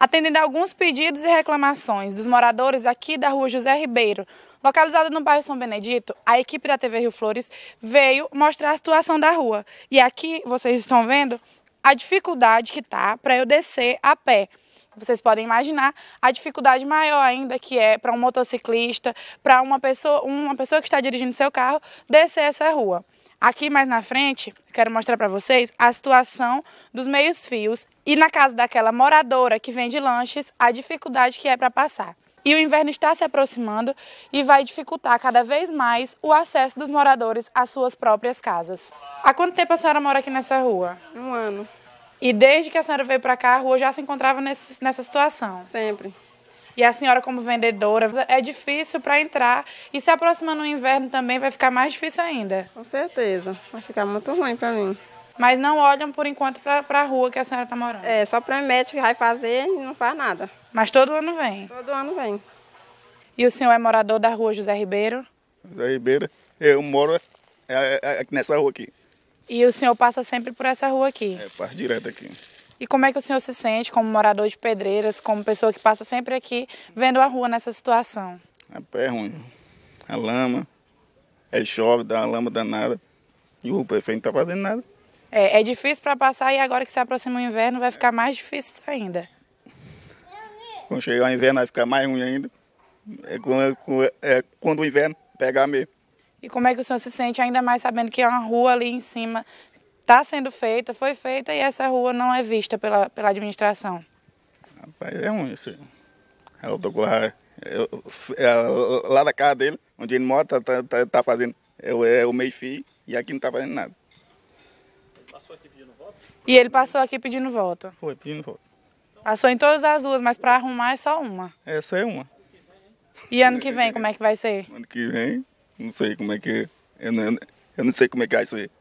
Atendendo a alguns pedidos e reclamações dos moradores aqui da rua José Ribeiro, localizada no bairro São Benedito, a equipe da TV Rio Flores veio mostrar a situação da rua. E aqui vocês estão vendo a dificuldade que está para eu descer a pé. Vocês podem imaginar a dificuldade maior ainda que é para um motociclista, para uma pessoa, uma pessoa que está dirigindo seu carro, descer essa rua. Aqui mais na frente, quero mostrar para vocês a situação dos meios fios e na casa daquela moradora que vende lanches, a dificuldade que é para passar. E o inverno está se aproximando e vai dificultar cada vez mais o acesso dos moradores às suas próprias casas. Há quanto tempo a senhora mora aqui nessa rua? Um ano. E desde que a senhora veio para cá, a rua já se encontrava nesse, nessa situação? Sempre. E a senhora, como vendedora, é difícil para entrar. E se aproximando o inverno também, vai ficar mais difícil ainda. Com certeza. Vai ficar muito ruim para mim. Mas não olham por enquanto para a rua que a senhora está morando? É, só promete que vai fazer e não faz nada. Mas todo ano vem? Todo ano vem. E o senhor é morador da rua José Ribeiro? José Ribeiro, eu moro é, é, é nessa rua aqui. E o senhor passa sempre por essa rua aqui? É, passa direto aqui. E como é que o senhor se sente como morador de Pedreiras, como pessoa que passa sempre aqui, vendo a rua nessa situação? É, pé ruim. A é lama, é chove, dá uma lama danada. E o prefeito não está fazendo nada. É, é difícil para passar e agora que se aproxima o inverno vai ficar mais difícil ainda. Quando chegar o inverno vai ficar mais ruim ainda. É quando, é quando é o inverno pegar mesmo. E como é que o senhor se sente ainda mais sabendo que é uma rua ali em cima está sendo feita, foi feita e essa rua não é vista pela, pela administração. Rapaz, é ruim isso. É o Tocorra, lá da casa dele, onde ele mora, tá, tá, tá, tá fazendo, é, é o meio-fio e aqui não tá fazendo nada. Ele passou aqui pedindo volta. E ele passou aqui pedindo voto. Foi, pedindo voto. Passou em todas as ruas, mas para arrumar é só uma. É, só é uma. E ano que vem, como é que vai ser? Ano que vem, não sei como é que... Eu não, eu não sei como é que vai ser.